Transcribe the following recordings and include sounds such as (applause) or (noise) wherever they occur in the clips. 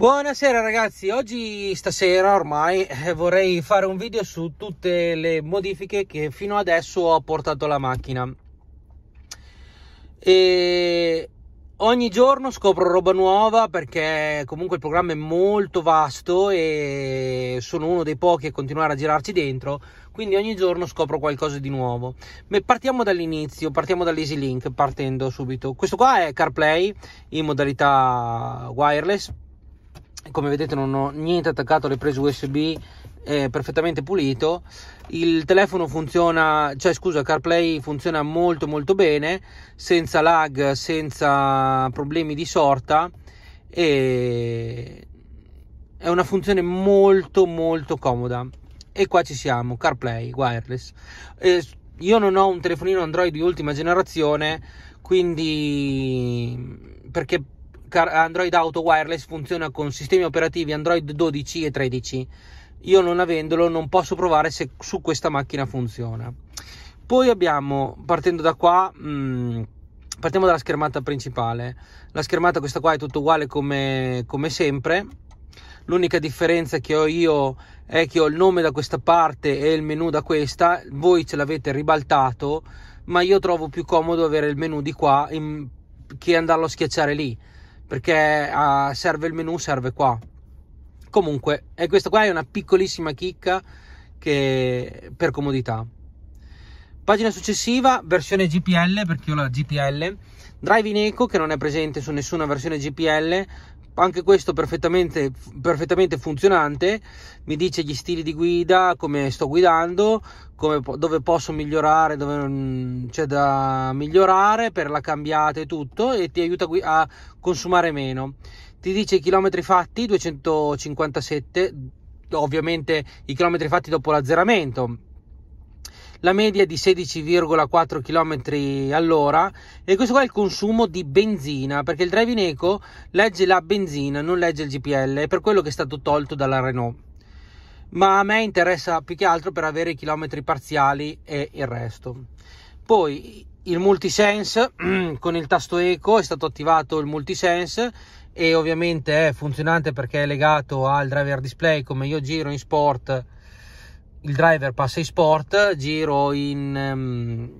Buonasera ragazzi, oggi stasera ormai eh, vorrei fare un video su tutte le modifiche che fino adesso ho portato alla macchina e ogni giorno scopro roba nuova perché comunque il programma è molto vasto e sono uno dei pochi a continuare a girarci dentro quindi ogni giorno scopro qualcosa di nuovo Ma partiamo dall'inizio, partiamo dall'EasyLink partendo subito questo qua è CarPlay in modalità wireless come vedete non ho niente attaccato alle prese USB è perfettamente pulito il telefono funziona cioè scusa CarPlay funziona molto molto bene senza lag senza problemi di sorta e è una funzione molto molto comoda e qua ci siamo CarPlay wireless e io non ho un telefonino Android di ultima generazione quindi perché Android Auto Wireless funziona con sistemi operativi Android 12 e 13. Io non avendolo non posso provare se su questa macchina funziona. Poi abbiamo, partendo da qua, mh, mm, partiamo dalla schermata principale. La schermata questa qua è tutto uguale come, come sempre. L'unica differenza che ho io è che ho il nome da questa parte e il menu da questa. Voi ce l'avete ribaltato, ma io trovo più comodo avere il menu di qua in, che andarlo a schiacciare lì perché ah, serve il menu, serve qua. Comunque, e questa qua è una piccolissima chicca che per comodità. Pagina successiva, versione GPL, perché ho la GPL. Drive in Eco che non è presente su nessuna versione GPL, anche questo perfettamente, perfettamente, funzionante, mi dice gli stili di guida, come sto guidando, come, dove posso migliorare, dove c'è da migliorare per la cambiata e tutto e ti aiuta a consumare meno. Ti dice i chilometri fatti 257, ovviamente i chilometri fatti dopo l'azzeramento la media è di 16,4 km all'ora e questo qua è il consumo di benzina perché il driving eco legge la benzina non legge il GPL è per quello che è stato tolto dalla Renault ma a me interessa più che altro per avere i chilometri parziali e il resto poi il multisense (clears throat) con il tasto eco è stato attivato il multisense e ovviamente è funzionante perché è legato al driver display come io giro in sport il driver passa in sport, giro in, ehm,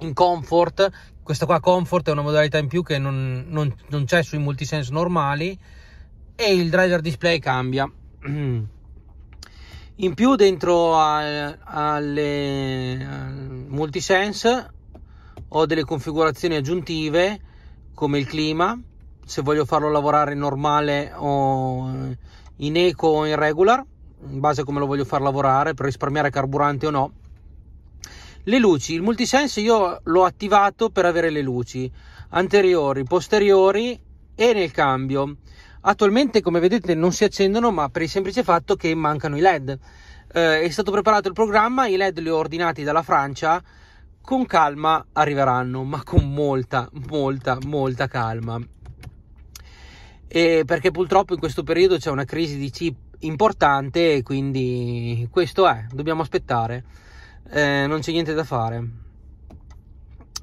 in, comfort. Questa qua comfort è una modalità in più che non, non, non c'è sui multisense normali e il driver display cambia. (clears throat) In più dentro al, alle al multisense ho delle configurazioni aggiuntive come il clima, se voglio farlo lavorare in normale o in eco o in regular in base a come lo voglio far lavorare, per risparmiare carburante o no. Le luci, il multisense io l'ho attivato per avere le luci anteriori, posteriori e nel cambio. Attualmente, come vedete, non si accendono, ma per il semplice fatto che mancano i LED. Eh, è stato preparato il programma, i LED li ho ordinati dalla Francia. Con calma arriveranno, ma con molta, molta, molta calma. E perché purtroppo in questo periodo c'è una crisi di chip importante e quindi questo è, dobbiamo aspettare, eh, non c'è niente da fare.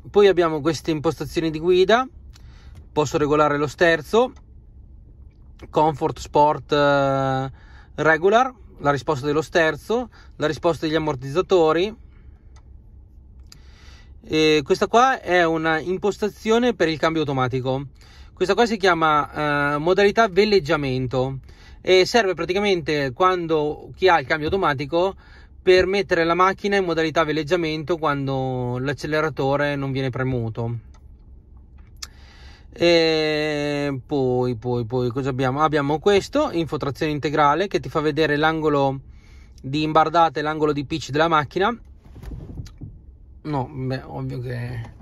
Poi abbiamo queste impostazioni di guida, posso regolare lo sterzo, comfort sport eh, regular, la risposta dello sterzo, la risposta degli ammortizzatori. E questa qua è una impostazione per il cambio automatico. Questa qua si chiama eh, modalità velleggiamento e serve praticamente quando chi ha il cambio automatico per mettere la macchina in modalità veleggiamento quando l'acceleratore non viene premuto e poi poi poi cosa abbiamo abbiamo questo infotrazione integrale che ti fa vedere l'angolo di imbardata e l'angolo di pitch della macchina no beh ovvio che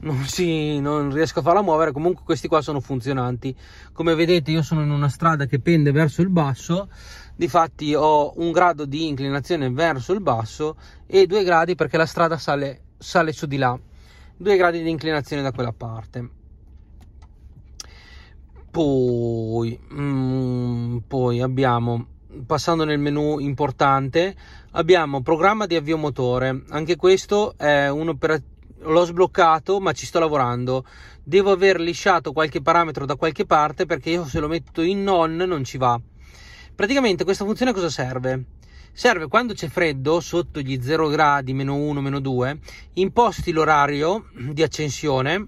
non, (laughs) si, non riesco a farla muovere comunque questi qua sono funzionanti come vedete io sono in una strada che pende verso il basso difatti ho un grado di inclinazione verso il basso e due gradi perché la strada sale, sale su di là due gradi di inclinazione da quella parte poi, mm, poi abbiamo passando nel menu importante abbiamo programma di avvio motore anche questo è un, l'ho sbloccato ma ci sto lavorando devo aver lisciato qualche parametro da qualche parte perché io se lo metto in non non ci va praticamente questa funzione cosa serve? serve quando c'è freddo sotto gli 0 gradi meno 1 meno 2 imposti l'orario di accensione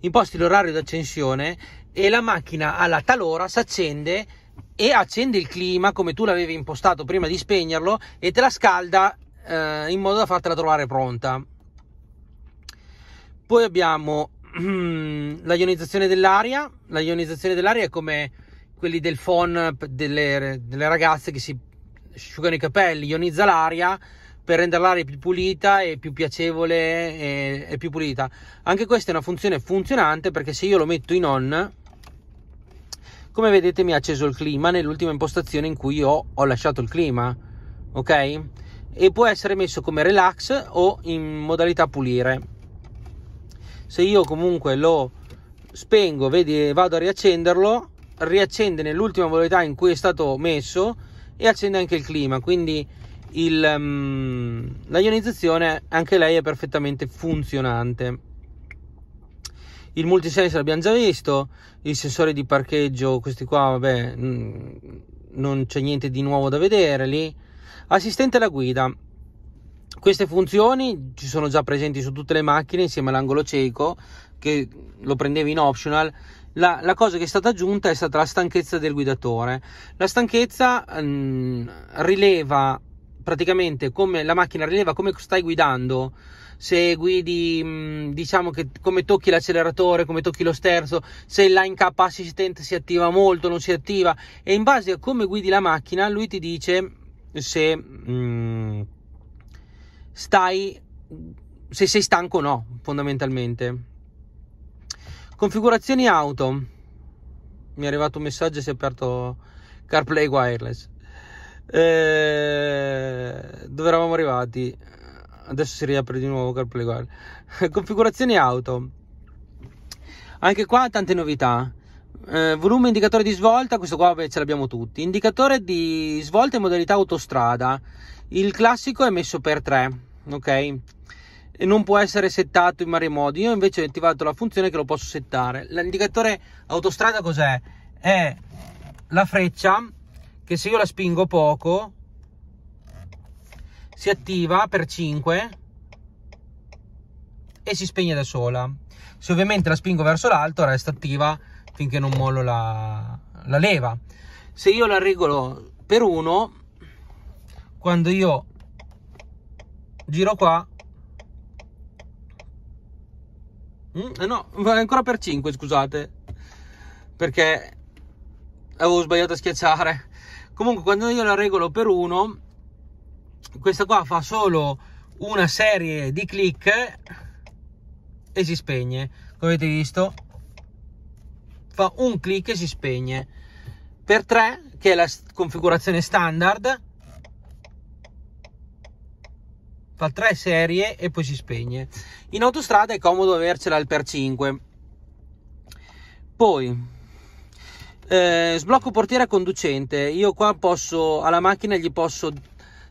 imposti l'orario di accensione e la macchina alla talora si accende e accende il clima come tu l'avevi impostato prima di spegnerlo e te la scalda eh, in modo da fartela trovare pronta. Poi abbiamo (clears throat) la ionizzazione dell'aria. La ionizzazione dell'aria è come quelli del phon delle, delle ragazze che si asciugano i capelli, ionizza l'aria per rendere l'aria più pulita e più piacevole e, e, più pulita. Anche questa è una funzione funzionante perché se io lo metto in on, come vedete mi ha acceso il clima nell'ultima impostazione in cui io ho lasciato il clima, ok? E può essere messo come relax o in modalità pulire se io comunque lo spengo, vedi, vado a riaccenderlo, riaccende nell'ultima modalità in cui è stato messo e accende anche il clima, quindi il, um, la ionizzazione anche lei è perfettamente funzionante. Il multisensor l'abbiamo già visto, il sensore di parcheggio, questi qua, vabbè, mh, mm, non c'è niente di nuovo da vedere lì. Assistente alla guida, queste funzioni ci sono già presenti su tutte le macchine insieme all'angolo cieco che lo prendevi in optional. La, la, cosa che è stata aggiunta è stata la stanchezza del guidatore. La stanchezza mh, mm, rileva praticamente come la macchina rileva come stai guidando se guidi mm, diciamo che come tocchi l'acceleratore come tocchi lo sterzo se il line cap assistente si attiva molto non si attiva e in base a come guidi la macchina lui ti dice se mh, mm, stai se sei stanco o no, fondamentalmente. Configurazioni auto. Mi è arrivato un messaggio si è aperto CarPlay wireless. Eh, dove eravamo arrivati? Adesso si riapre di nuovo CarPlay wireless. (laughs) Configurazioni auto. Anche qua tante novità. Eh, volume indicatore di svolta, questo qua beh, ce l'abbiamo tutti. Indicatore di svolta in modalità autostrada. Il classico è messo per 3, ok? E non può essere settato in vari modi. Io invece ho attivato la funzione che lo posso settare. L'indicatore autostrada cos'è? È la freccia che se io la spingo poco si attiva per 5 e si spegne da sola. Se ovviamente la spingo verso l'alto resta attiva finché non mollo la, la leva. Se io la regolo per 1 quando io giro qua mm, eh, no ancora per 5 scusate perché avevo sbagliato a schiacciare comunque quando io la regolo per 1 questa qua fa solo una serie di clic e si spegne come avete visto fa un clic e si spegne per 3 che è la configurazione standard fa tre serie e poi si spegne. In autostrada è comodo avercela al per 5. Poi eh, sblocco portiera conducente. Io qua posso alla macchina gli posso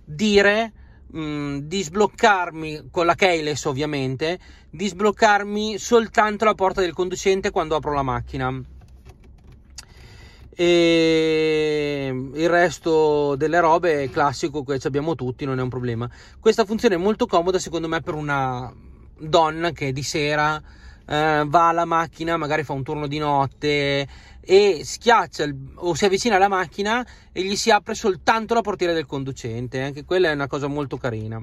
dire mh, mm, di sbloccarmi con la keyless ovviamente, di sbloccarmi soltanto la porta del conducente quando apro la macchina e il resto delle robe è classico che abbiamo tutti, non è un problema. Questa funzione è molto comoda secondo me per una donna che di sera eh, va alla macchina, magari fa un turno di notte e schiaccia il, o si avvicina alla macchina e gli si apre soltanto la portiera del conducente, anche quella è una cosa molto carina.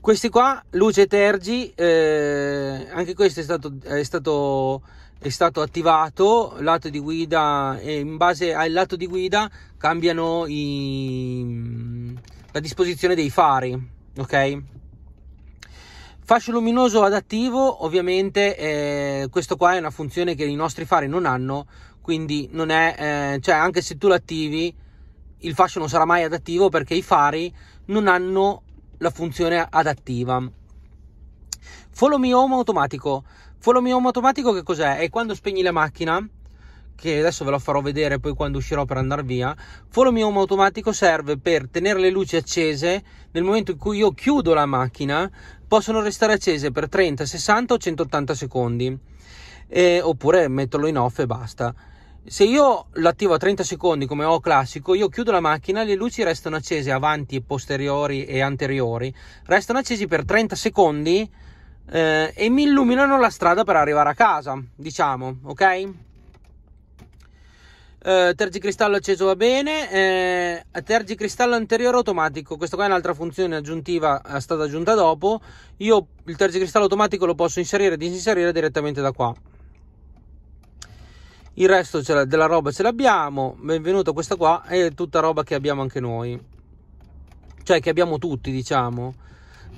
Questi qua, luce tergi, eh, anche questo è stato, è stato è stato attivato lato di guida e in base al lato di guida cambiano i, la disposizione dei fari ok fascio luminoso adattivo ovviamente eh, questo qua è una funzione che i nostri fari non hanno quindi non è eh, cioè anche se tu l'attivi il fascio non sarà mai adattivo perché i fari non hanno la funzione adattiva follow me home automatico Follow me home automatico che cos'è? È quando spegni la macchina che adesso ve lo farò vedere poi quando uscirò per andare via. Follow me home automatico serve per tenere le luci accese nel momento in cui io chiudo la macchina, possono restare accese per 30, 60 o 180 secondi. E, oppure metterlo in off e basta. Se io l'attivo a 30 secondi come ho classico, io chiudo la macchina, le luci restano accese avanti, posteriori e anteriori, restano accesi per 30 secondi eh, e mi illuminano la strada per arrivare a casa, diciamo, ok? Eh, tergicristallo acceso va bene, eh, tergicristallo anteriore automatico, questa qua è un'altra funzione aggiuntiva, eh, è stata aggiunta dopo, io il tergicristallo automatico lo posso inserire e disinserire direttamente da qua. Il resto della roba ce l'abbiamo, benvenuto questa qua, è tutta roba che abbiamo anche noi, cioè che abbiamo tutti diciamo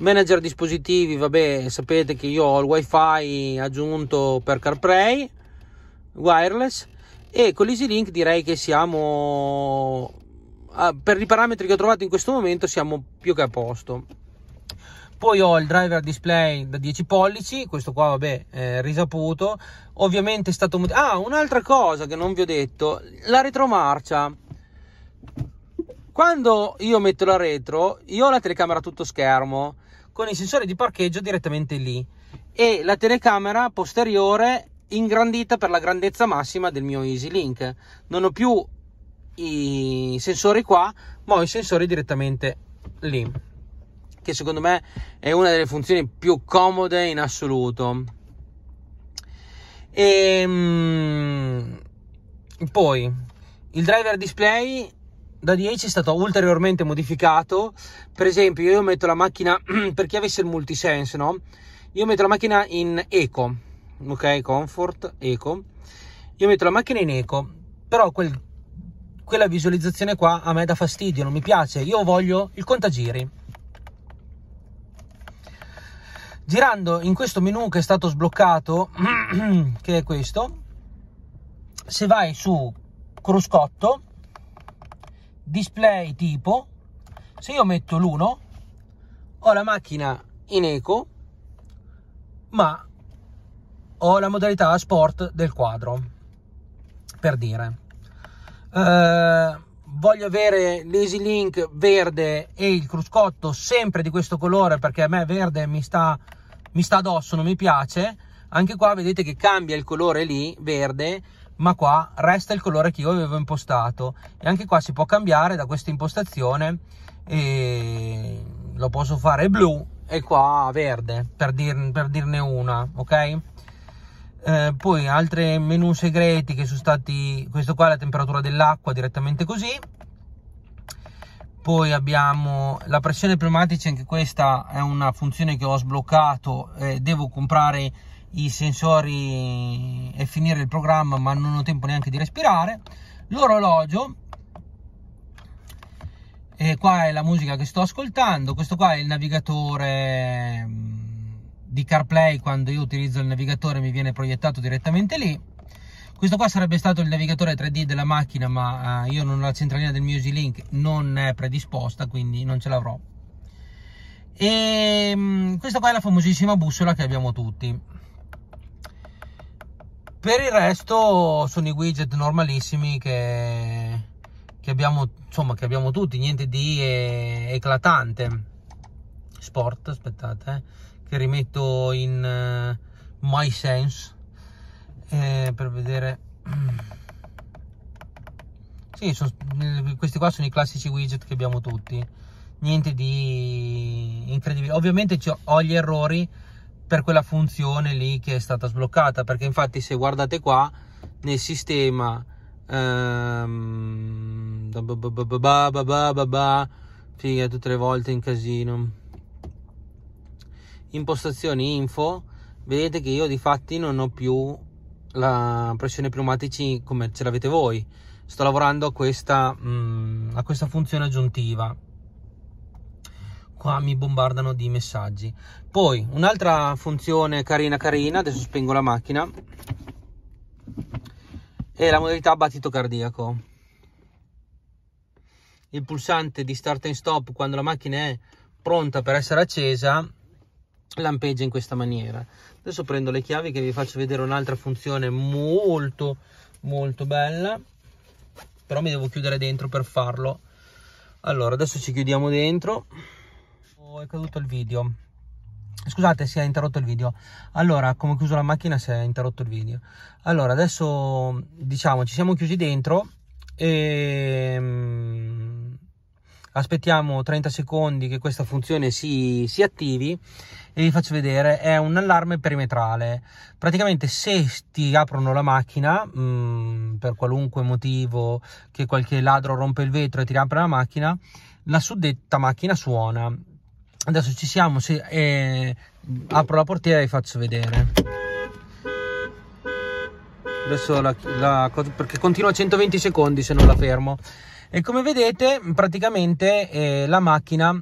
manager dispositivi vabbè sapete che io ho il wifi aggiunto per CarPlay wireless e con l'EasyLink direi che siamo ah, per i parametri che ho trovato in questo momento siamo più che a posto poi ho il driver display da 10 pollici questo qua vabbè è risaputo ovviamente è stato ah un'altra cosa che non vi ho detto la retromarcia quando io metto la retro, io ho la telecamera tutto schermo con i sensori di parcheggio direttamente lì e la telecamera posteriore ingrandita per la grandezza massima del mio EasyLink. Non ho più i sensori qua, ma ho i sensori direttamente lì, che secondo me è una delle funzioni più comode in assoluto. E ehm, poi il driver display da 10 è stato ulteriormente modificato. Per esempio, io metto la macchina (clears throat) per chi avesse il multisense, no? Io metto la macchina in eco, ok? Comfort, eco. Io metto la macchina in eco, però quel, quella visualizzazione qua a me dà fastidio, non mi piace. Io voglio il contagiri. Girando in questo menu che è stato sbloccato, (clears throat) che è questo, se vai su cruscotto display tipo se io metto l'1 ho la macchina in eco ma ho la modalità sport del quadro per dire eh, voglio avere l'easy link verde e il cruscotto sempre di questo colore perché a me verde mi sta, mi sta addosso non mi piace anche qua vedete che cambia il colore lì verde ma qua resta il colore che io avevo impostato e anche qua si può cambiare da questa impostazione e lo posso fare blu e qua verde per, dir, per dirne una ok eh, poi altri menu segreti che sono stati questo qua è la temperatura dell'acqua direttamente così poi abbiamo la pressione pneumatica anche questa è una funzione che ho sbloccato eh, devo comprare i sensori e finire il programma ma non ho tempo neanche di respirare l'orologio e qua è la musica che sto ascoltando questo qua è il navigatore mm, di CarPlay quando io utilizzo il navigatore mi viene proiettato direttamente lì questo qua sarebbe stato il navigatore 3D della macchina ma eh, io non ho la centralina del Music Link non è predisposta quindi non ce l'avrò e mm, questa qua è la famosissima bussola che abbiamo tutti per il resto sono i widget normalissimi che, che, abbiamo, insomma, che abbiamo tutti niente di eh, eclatante sport aspettate eh, che rimetto in uh, my sense eh, per vedere (clears throat) sì, sono, eh, questi qua sono i classici widget che abbiamo tutti niente di incredibile ovviamente ho gli errori per quella funzione lì che è stata sbloccata perché infatti se guardate qua nel sistema figa tutte le volte in casino impostazioni info vedete che io di fatti non ho più la pressione pneumatici come ce l'avete voi sto lavorando a questa, mm, a questa funzione aggiuntiva qua mi bombardano di messaggi. Poi un'altra funzione carina carina, adesso spengo la macchina, è la modalità battito cardiaco. Il pulsante di start and stop quando la macchina è pronta per essere accesa lampeggia in questa maniera. Adesso prendo le chiavi che vi faccio vedere un'altra funzione molto molto bella. Però mi devo chiudere dentro per farlo. Allora, adesso ci chiudiamo dentro è caduto il video scusate si è interrotto il video allora come ho chiuso la macchina si è interrotto il video allora adesso diciamo ci siamo chiusi dentro e mm, aspettiamo 30 secondi che questa funzione si, si attivi e vi faccio vedere è un allarme perimetrale praticamente se ti aprono la macchina mh, mm, per qualunque motivo che qualche ladro rompe il vetro e ti riapre la macchina la suddetta macchina suona Adesso ci siamo, sì, eh, apro la portiera e vi faccio vedere. Adesso la, la, perché continua a 120 secondi se non la fermo. E come vedete, praticamente eh, la macchina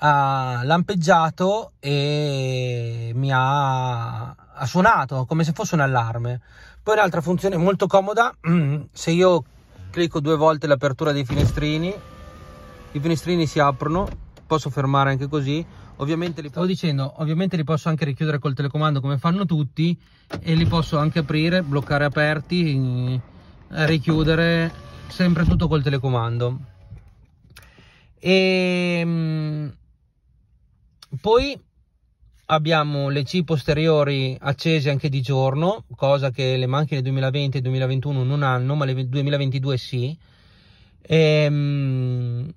ha lampeggiato e mi ha, ha suonato come se fosse un allarme. Poi un'altra funzione molto comoda, mm, se io clicco due volte l'apertura dei finestrini, i finestrini si aprono posso fermare anche così ovviamente li, dicendo, ovviamente li posso anche richiudere col telecomando come fanno tutti e li posso anche aprire bloccare aperti eh, richiudere sempre tutto col telecomando e ehm, poi abbiamo le C posteriori accese anche di giorno cosa che le macchine 2020 e 2021 non hanno ma le 2022 sì e, ehm,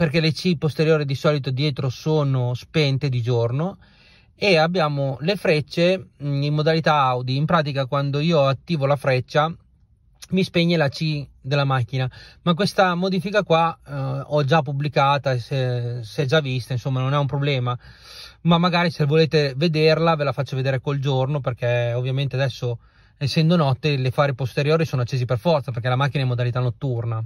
perché le C posteriori di solito dietro sono spente di giorno e abbiamo le frecce mm, in modalità Audi. In pratica quando io attivo la freccia mi spegne la C della macchina, ma questa modifica qua eh, ho già pubblicata, si è già vista, insomma non è un problema, ma magari se volete vederla ve la faccio vedere col giorno perché ovviamente adesso essendo notte le fari posteriori sono accesi per forza perché la macchina è in modalità notturna.